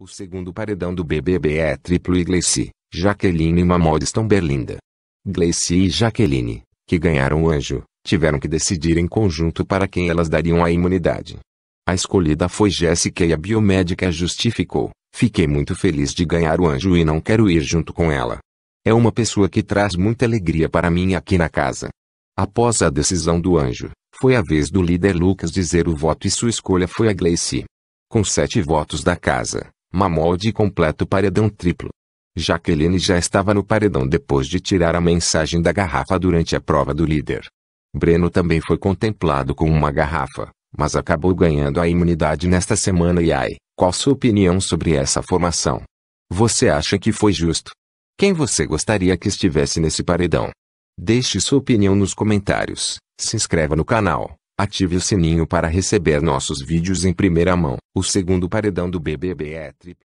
O segundo paredão do BBB é triplo e Gleici, Jaqueline e Mamode estão berlinda. Gleici e Jaqueline, que ganharam o anjo, tiveram que decidir em conjunto para quem elas dariam a imunidade. A escolhida foi Jéssica e a biomédica justificou. Fiquei muito feliz de ganhar o anjo e não quero ir junto com ela. É uma pessoa que traz muita alegria para mim aqui na casa. Após a decisão do anjo, foi a vez do líder Lucas dizer o voto e sua escolha foi a Gleici, Com sete votos da casa, Mamolde completo paredão triplo. Jaqueline já estava no paredão depois de tirar a mensagem da garrafa durante a prova do líder. Breno também foi contemplado com uma garrafa, mas acabou ganhando a imunidade nesta semana e ai, qual sua opinião sobre essa formação? Você acha que foi justo? Quem você gostaria que estivesse nesse paredão? Deixe sua opinião nos comentários, se inscreva no canal Ative o sininho para receber nossos vídeos em primeira mão. O segundo paredão do BBB é trip.